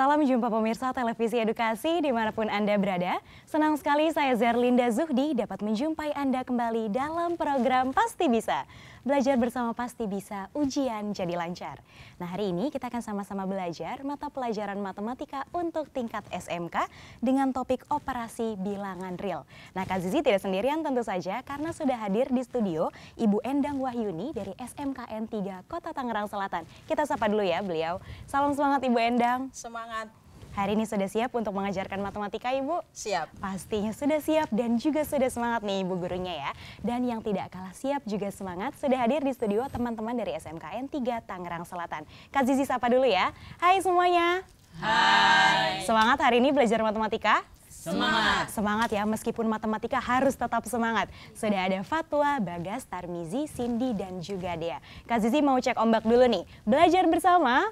Salam jumpa pemirsa Televisi Edukasi dimanapun Anda berada. Senang sekali saya Zerlinda Zuhdi dapat menjumpai Anda kembali dalam program Pasti Bisa. Belajar bersama pasti bisa, ujian jadi lancar. Nah hari ini kita akan sama-sama belajar mata pelajaran matematika untuk tingkat SMK dengan topik operasi bilangan real. Nah Kak Zizi tidak sendirian tentu saja karena sudah hadir di studio Ibu Endang Wahyuni dari SMKN 3 Kota Tangerang Selatan. Kita sapa dulu ya beliau. Salam semangat Ibu Endang. Semangat. Hari ini sudah siap untuk mengajarkan matematika Ibu? Siap. Pastinya sudah siap dan juga sudah semangat nih Ibu gurunya ya. Dan yang tidak kalah siap juga semangat sudah hadir di studio teman-teman dari SMKN 3 Tangerang Selatan. Kak Zizi sapa dulu ya. Hai semuanya. Hai. Semangat hari ini belajar matematika? Semangat. Semangat ya, meskipun matematika harus tetap semangat. Sudah ada Fatwa, Bagas, Tarmizi, Cindy, dan juga dia Kak Zizi mau cek ombak dulu nih. Belajar bersama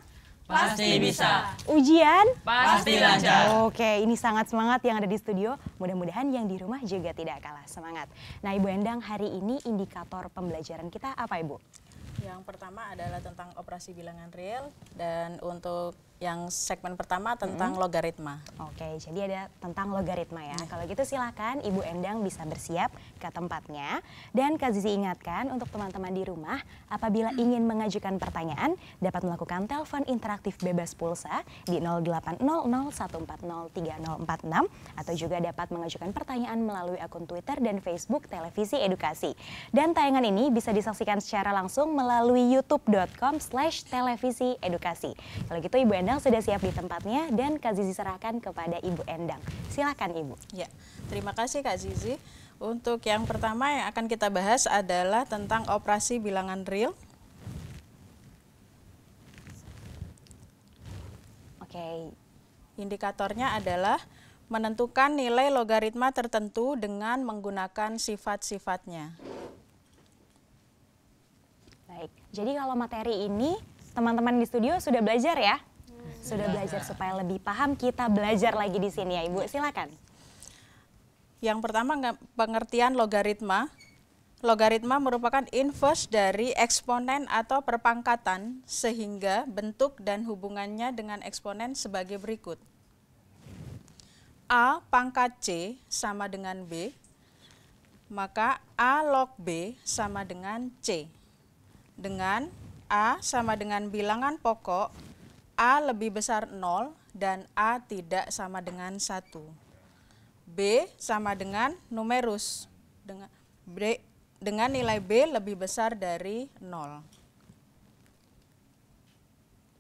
Pasti bisa. Ujian? Pasti lancar. Oke, ini sangat semangat yang ada di studio. Mudah-mudahan yang di rumah juga tidak kalah semangat. Nah, Ibu Endang, hari ini indikator pembelajaran kita apa, Ibu? Yang pertama adalah tentang operasi bilangan real dan untuk yang segmen pertama tentang -hmm. logaritma. Oke, jadi ada tentang logaritma ya. Kalau gitu silakan Ibu Endang bisa bersiap ke tempatnya. Dan Kak Zizi ingatkan untuk teman-teman di rumah, apabila hmm. ingin mengajukan pertanyaan, dapat melakukan telepon interaktif bebas pulsa di 0800140346 atau juga dapat mengajukan pertanyaan melalui akun Twitter dan Facebook Televisi Edukasi. Dan tayangan ini bisa disaksikan secara langsung melalui youtube.com slash televisi edukasi. Kalau gitu Ibu Endang Endang sudah siap di tempatnya dan Kak Zizi serahkan kepada Ibu Endang. Silakan Ibu. Ya, terima kasih Kak Zizi. Untuk yang pertama yang akan kita bahas adalah tentang operasi bilangan real. Oke. Indikatornya adalah menentukan nilai logaritma tertentu dengan menggunakan sifat-sifatnya. Baik, jadi kalau materi ini teman-teman di studio sudah belajar ya? sudah iya. belajar supaya lebih paham kita belajar lagi di sini ya Ibu. Silakan. Yang pertama pengertian logaritma. Logaritma merupakan inverse dari eksponen atau perpangkatan sehingga bentuk dan hubungannya dengan eksponen sebagai berikut. A pangkat C sama dengan B, maka A log B sama dengan C. Dengan A sama dengan bilangan pokok A lebih besar 0 dan A tidak sama dengan 1. B sama dengan numerus dengan B, dengan nilai B lebih besar dari 0.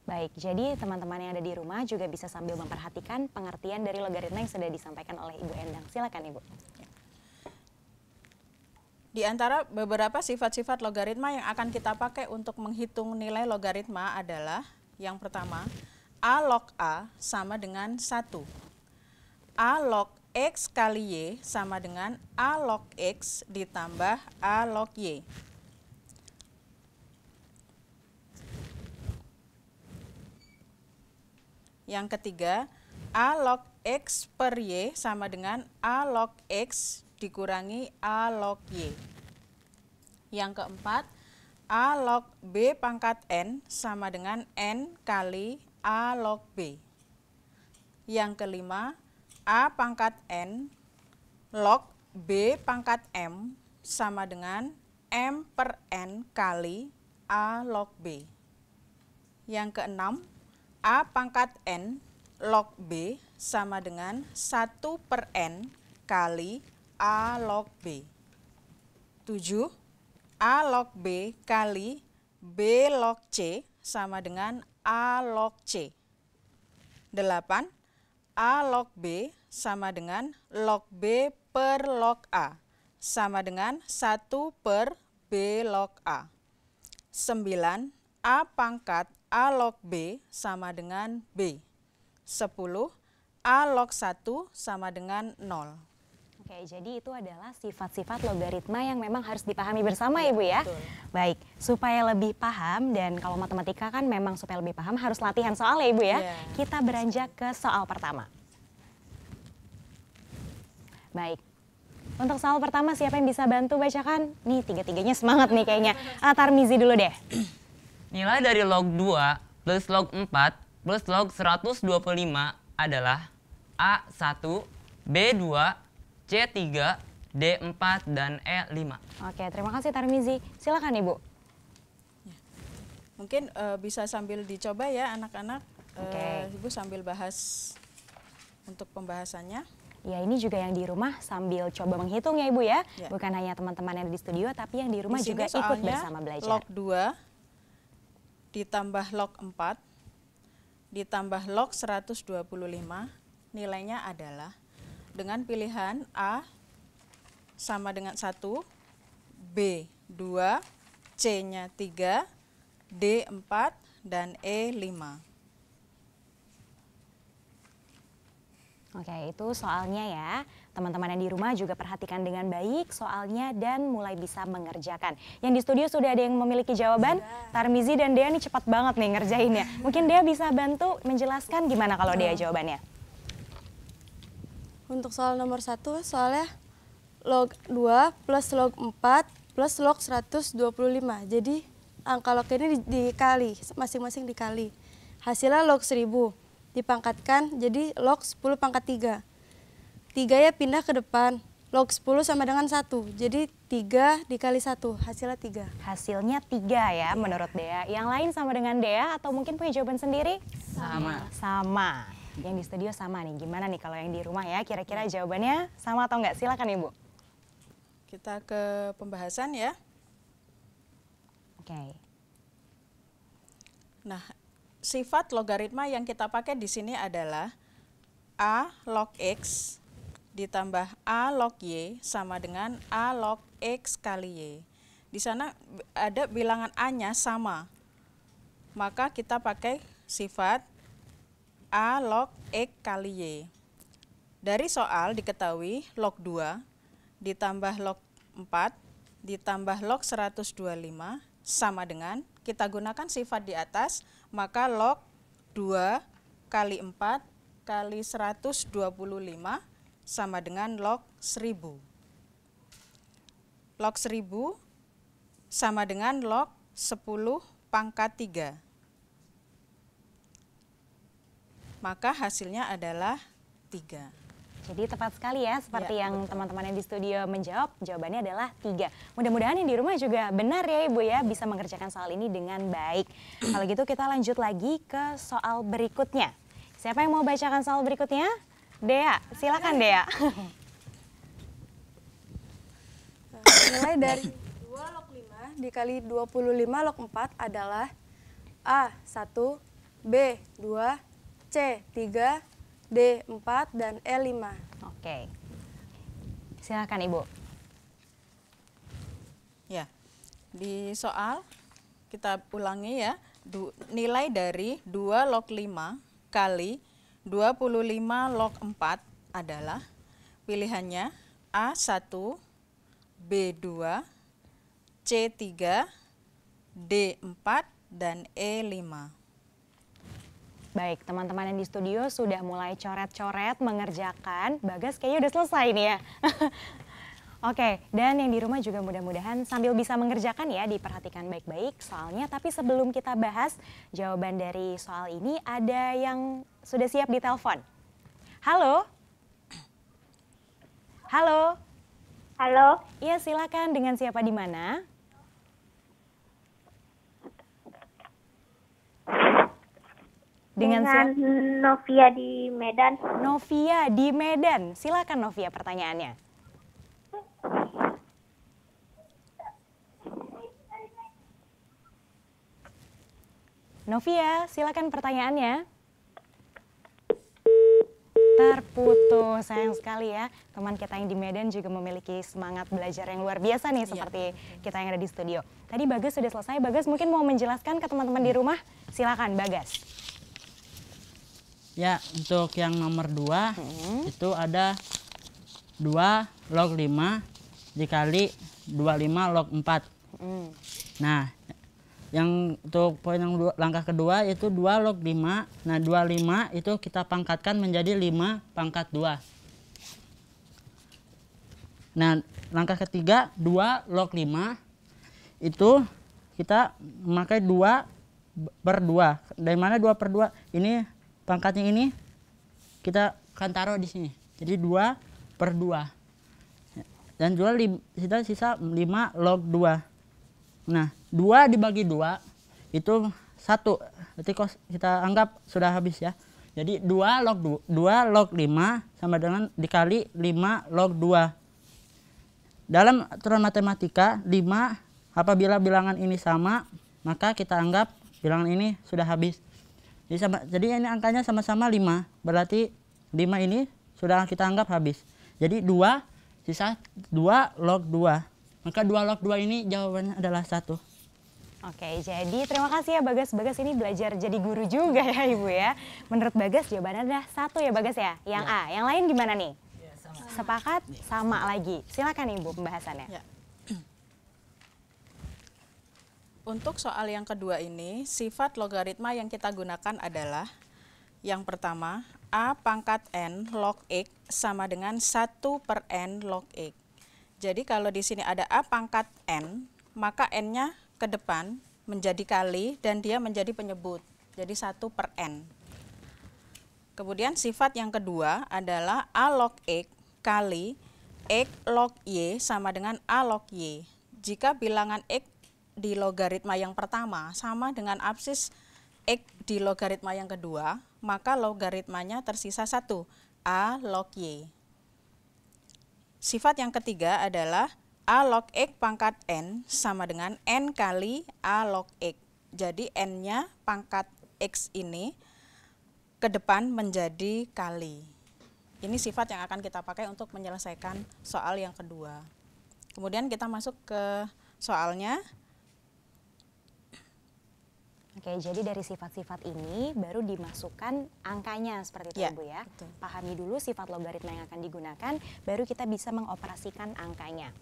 Baik, jadi teman-teman yang ada di rumah juga bisa sambil memperhatikan pengertian dari logaritma yang sudah disampaikan oleh Ibu Endang. Silakan Ibu. Di antara beberapa sifat-sifat logaritma yang akan kita pakai untuk menghitung nilai logaritma adalah yang pertama, A log A sama dengan 1. A log X kali Y sama dengan A log X ditambah A log Y. Yang ketiga, A log X per Y sama dengan A log X dikurangi A log Y. Yang keempat, A log B pangkat N sama dengan N kali A log B. Yang kelima, A pangkat N log B pangkat M sama dengan M per N kali A log B. Yang keenam, A pangkat N log B sama dengan 1 per N kali A log B. Tujuh. A log B kali B log C sama dengan A log C. 8. A log B sama dengan log B per log A sama dengan 1 per B log A. 9. A pangkat A log B sama dengan B. 10. A log 1 sama dengan 0. Oke, jadi itu adalah sifat-sifat logaritma yang memang harus dipahami bersama ya, Bu ya. Betul. Baik, supaya lebih paham dan kalau matematika kan memang supaya lebih paham harus latihan soal ya, Ibu ya. Yeah. Kita beranjak ke soal pertama. Baik. Untuk soal pertama siapa yang bisa bantu bacakan? Nih, tiga-tiganya semangat nih kayaknya. Ah, Tarmizi dulu deh. Nilai dari log 2 plus log 4 plus log 125 adalah A1, B2, C3, D4, dan E5. Oke, terima kasih Tarmizi. Silakan Ibu. Ya. Mungkin uh, bisa sambil dicoba ya anak-anak. Okay. Uh, eh, Ibu sambil bahas untuk pembahasannya. Ya ini juga yang di rumah sambil coba menghitung ya Ibu ya. ya. Bukan hanya teman-teman yang di studio tapi yang di rumah di juga ikut bersama belajar. log 2 ditambah log 4 ditambah log 125 nilainya adalah dengan pilihan A sama dengan 1, B 2, C-nya 3, D 4, dan E 5. Oke, itu soalnya ya. Teman-teman yang di rumah juga perhatikan dengan baik soalnya dan mulai bisa mengerjakan. Yang di studio sudah ada yang memiliki jawaban? Tarmizi dan Dea ini cepat banget nih ngerjainnya. Mungkin Dea bisa bantu menjelaskan gimana kalau Dea jawabannya? Untuk soal nomor 1, soalnya log 2 plus log 4 plus log 125. Jadi angka log ini dikali, masing-masing dikali. Hasilnya log 1000 dipangkatkan jadi log 10 pangkat 3. 3 ya pindah ke depan. Log 10 sama dengan 1. Jadi 3 dikali 1, hasilnya 3. Hasilnya 3 ya iya. menurut Dea. Yang lain sama dengan Dea atau mungkin punya jawaban sendiri? Sama. Sama yang di studio sama nih. Gimana nih kalau yang di rumah ya? Kira-kira jawabannya sama atau enggak? Silakan Ibu. Kita ke pembahasan ya. Oke. Okay. Nah, sifat logaritma yang kita pakai di sini adalah A log X ditambah A log Y sama dengan A log X kali Y. Di sana ada bilangan A-nya sama. Maka kita pakai sifat A log X e kali Y. Dari soal diketahui log 2 ditambah log 4 ditambah log 125 sama dengan kita gunakan sifat di atas maka log 2 kali 4 kali 125 sama dengan log 1000. Log 1000 sama dengan log 10 pangkat 3. maka hasilnya adalah tiga. Jadi tepat sekali ya, seperti ya, yang teman-teman yang di studio menjawab, jawabannya adalah tiga. Mudah-mudahan yang di rumah juga benar ya Ibu ya, bisa mengerjakan soal ini dengan baik. Kalau gitu kita lanjut lagi ke soal berikutnya. Siapa yang mau bacakan soal berikutnya? Dea, silakan Dea. Nilai eh, dari 2 log 5 dikali 25 log 4 adalah A. 1, B. 2, C 3, D 4 dan E 5. Oke. Silakan Ibu. Ya. Di soal kita ulangi ya, du, nilai dari 2 log 5 kali 25 log 4 adalah pilihannya A1, B2, C3, D4 dan E5. Baik, teman-teman yang di studio sudah mulai coret-coret mengerjakan. Bagas kayaknya udah selesai nih ya. Oke, dan yang di rumah juga mudah-mudahan sambil bisa mengerjakan ya diperhatikan baik-baik soalnya. Tapi sebelum kita bahas jawaban dari soal ini ada yang sudah siap di telepon. Halo? Halo? Halo? Iya silakan dengan siapa di mana? Dengan, Dengan Novia di Medan. Novia di Medan. Silakan Novia pertanyaannya. Novia, silakan pertanyaannya. Terputus, sayang sekali ya. Teman kita yang di Medan juga memiliki semangat belajar yang luar biasa nih, iya. seperti kita yang ada di studio. Tadi Bagas sudah selesai, Bagas mungkin mau menjelaskan ke teman-teman di rumah. Silakan, Bagas. Ya, untuk yang nomor 2 hmm. itu ada 2 log 5 dikali 25 log 4. Hmm. Nah, yang untuk poin yang dua, langkah kedua itu 2 log 5. Nah, 25 itu kita pangkatkan menjadi 5 pangkat 2. Nah, langkah ketiga 2 log 5 itu kita memakai 2 per 2. Dari mana 2 per 2? Ini pangkatnya ini kita akan taruh di sini. Jadi dua per dua, Dan juga kita sisa 5 log 2. Nah, dua dibagi dua itu 1. Berarti kita anggap sudah habis ya. Jadi dua log dua log lima sama dengan dikali lima log dua. Dalam aturan matematika lima apabila bilangan ini sama maka kita anggap bilangan ini sudah habis. Jadi, sama, jadi ini angkanya sama-sama 5. Berarti 5 ini sudah kita anggap habis. Jadi 2 sisa 2 log 2. Maka 2 log 2 ini jawabannya adalah 1. Oke, jadi terima kasih ya Bagas. Bagas ini belajar jadi guru juga ya Ibu ya. Menurut Bagas jawabannya adalah 1 ya Bagas ya, yang ya. A. Yang lain gimana nih? Ya, sama. Sepakat? Ya. Sama lagi. Silakan Ibu pembahasannya. Ya. Untuk soal yang kedua ini, sifat logaritma yang kita gunakan adalah yang pertama, A pangkat N log X sama dengan 1 per N log X. Jadi kalau di sini ada A pangkat N, maka N-nya ke depan menjadi kali dan dia menjadi penyebut, jadi 1 per N. Kemudian sifat yang kedua adalah A log X kali X log Y sama dengan A log Y. Jika bilangan X di logaritma yang pertama sama dengan absis X di logaritma yang kedua, maka logaritmanya tersisa satu A log Y. Sifat yang ketiga adalah A log X pangkat N sama dengan N kali A log X. Jadi N-nya pangkat X ini ke depan menjadi kali. Ini sifat yang akan kita pakai untuk menyelesaikan soal yang kedua. Kemudian kita masuk ke soalnya. Oke, jadi dari sifat-sifat ini baru dimasukkan angkanya seperti itu ya, ya, Bu ya. Betul. Pahami dulu sifat logaritma yang akan digunakan, baru kita bisa mengoperasikan angkanya.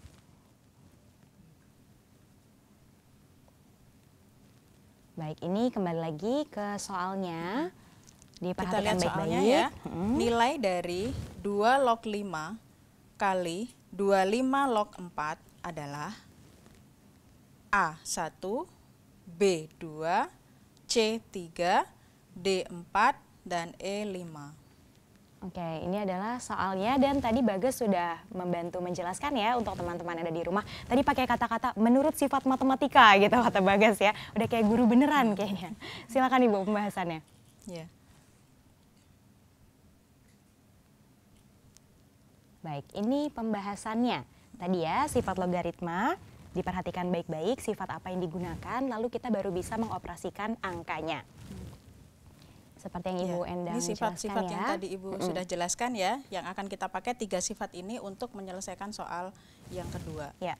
Baik, ini kembali lagi ke soalnya. Diperhatikan Kita lihat baik -baik. soalnya ya. Hmm. Nilai dari 2 log 5 kali 25 log 4 adalah A1, B2, C3, D4, dan E5. Oke, ini adalah soalnya dan tadi Bagas sudah membantu menjelaskan ya untuk teman-teman ada di rumah. Tadi pakai kata-kata menurut sifat matematika gitu kata Bagas ya. Udah kayak guru beneran kayaknya. Silakan Ibu pembahasannya. Ya. Baik, ini pembahasannya. Tadi ya sifat logaritma, diperhatikan baik-baik sifat apa yang digunakan, lalu kita baru bisa mengoperasikan angkanya. Seperti yang ya, Ibu ya, Endang ini sifat, sifat ya. yang tadi Ibu mm -hmm. sudah jelaskan ya, yang akan kita pakai tiga sifat ini untuk menyelesaikan soal yang kedua. Ya.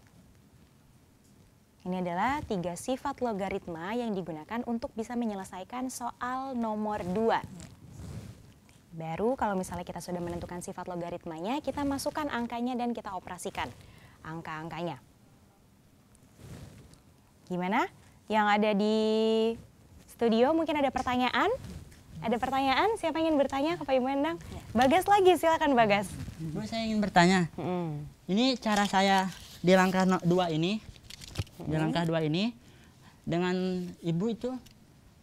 Ini adalah tiga sifat logaritma yang digunakan untuk bisa menyelesaikan soal nomor dua. Baru kalau misalnya kita sudah menentukan sifat logaritmanya, kita masukkan angkanya dan kita operasikan angka-angkanya. Gimana? Yang ada di studio mungkin ada pertanyaan? Ada pertanyaan? Siapa ingin bertanya ke Pak Ibu Endang? Ya. Bagas lagi, silakan Bagas. Bu, saya ingin bertanya. Hmm. Ini cara saya di langkah dua ini, hmm. di langkah dua ini, dengan ibu itu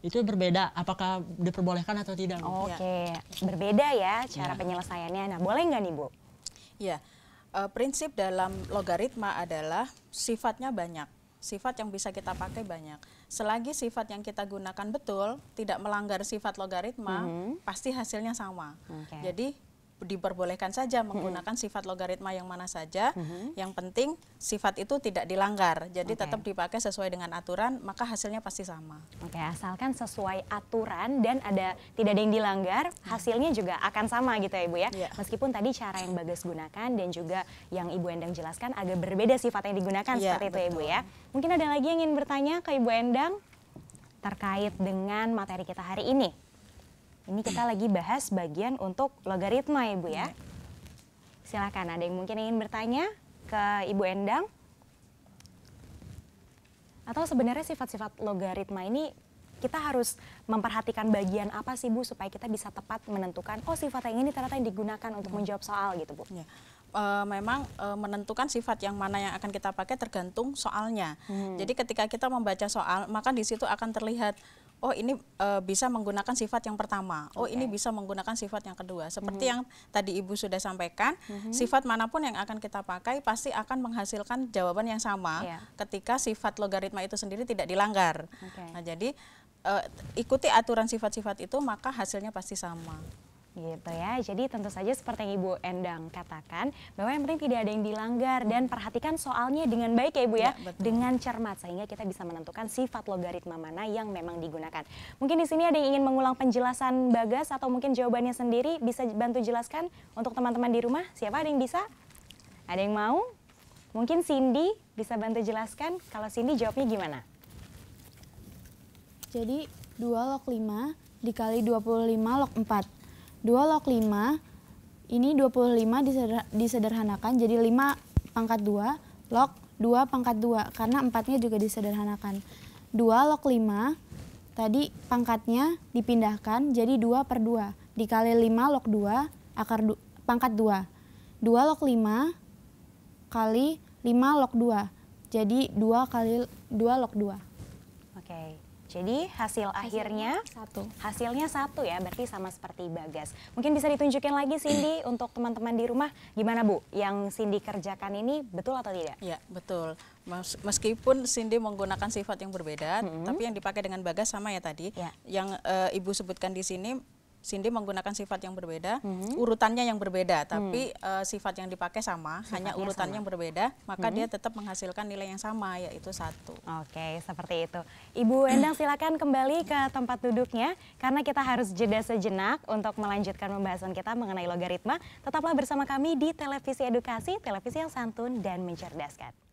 itu berbeda apakah diperbolehkan atau tidak oke okay. Ya. berbeda ya cara ya. penyelesaiannya nah boleh nggak nih bu ya uh, prinsip dalam logaritma adalah sifatnya banyak sifat yang bisa kita pakai banyak. Selagi sifat yang kita gunakan betul, tidak melanggar sifat logaritma, mm -hmm. pasti hasilnya sama. Okay. Jadi diperbolehkan saja menggunakan sifat logaritma yang mana saja. Mm -hmm. Yang penting sifat itu tidak dilanggar. Jadi okay. tetap dipakai sesuai dengan aturan, maka hasilnya pasti sama. Oke, okay, asalkan sesuai aturan dan ada tidak ada yang dilanggar, nah. hasilnya juga akan sama gitu ya Ibu ya. Yeah. Meskipun tadi cara yang bagus gunakan dan juga yang Ibu Endang jelaskan agak berbeda sifat yang digunakan yeah, seperti itu betul. Ibu ya. Mungkin ada lagi yang ingin bertanya ke Ibu Endang terkait dengan materi kita hari ini. Ini kita lagi bahas bagian untuk logaritma Ibu ya. Silahkan ada yang mungkin ingin bertanya ke Ibu Endang. Atau sebenarnya sifat-sifat logaritma ini kita harus memperhatikan bagian apa sih Bu supaya kita bisa tepat menentukan oh sifat yang ini ternyata yang digunakan untuk iya. menjawab soal gitu Bu. Ya. Uh, memang uh, menentukan sifat yang mana yang akan kita pakai tergantung soalnya. Hmm. Jadi ketika kita membaca soal, maka di situ akan terlihat oh ini uh, bisa menggunakan sifat yang pertama, oh ini bisa menggunakan sifat yang kedua. Seperti mm -hmm. yang tadi Ibu sudah sampaikan, mm -hmm. sifat manapun yang akan kita pakai pasti akan menghasilkan jawaban yang sama yeah. ketika sifat logaritma itu sendiri tidak dilanggar. Okay. Nah, jadi uh, ikuti aturan sifat-sifat itu maka hasilnya pasti sama. Gitu ya, jadi tentu saja seperti yang Ibu Endang katakan, bahwa yang penting tidak ada yang dilanggar dan perhatikan soalnya dengan baik ya Ibu ya, ya dengan cermat sehingga kita bisa menentukan sifat logaritma mana yang memang digunakan. Mungkin di sini ada yang ingin mengulang penjelasan Bagas atau mungkin jawabannya sendiri bisa bantu jelaskan untuk teman-teman di rumah, siapa ada yang bisa? Ada yang mau? Mungkin Cindy bisa bantu jelaskan kalau Cindy jawabnya gimana? Jadi 2 log 5 dikali 25 log 4. 2 log 5 ini 25 diseder, disederhanakan jadi 5 pangkat 2 log 2 pangkat 2 karena 4-nya juga disederhanakan. 2 log 5 tadi pangkatnya dipindahkan jadi 2 per 2 dikali 5 log 2 akar du, pangkat 2. 2 log 5 kali 5 log 2 jadi 2 kali 2 log 2. Oke. Okay. Jadi hasil akhirnya satu. Hasilnya satu ya, berarti sama seperti Bagas. Mungkin bisa ditunjukin lagi Cindy untuk teman-teman di rumah gimana Bu? Yang Cindy kerjakan ini betul atau tidak? Ya, betul. Meskipun Cindy menggunakan sifat yang berbeda, hmm. tapi yang dipakai dengan Bagas sama ya tadi. Ya. Yang e, Ibu sebutkan di sini Cindy menggunakan sifat yang berbeda, hmm. urutannya yang berbeda, hmm. tapi hmm. uh, sifat yang dipakai sama, sifat hanya urutannya sama. yang berbeda, maka hmm. dia tetap menghasilkan nilai yang sama, yaitu satu. Oke, seperti itu. Ibu Endang silakan kembali ke tempat duduknya, karena kita harus jeda sejenak untuk melanjutkan pembahasan kita mengenai logaritma. Tetaplah bersama kami di Televisi Edukasi, Televisi yang santun dan mencerdaskan.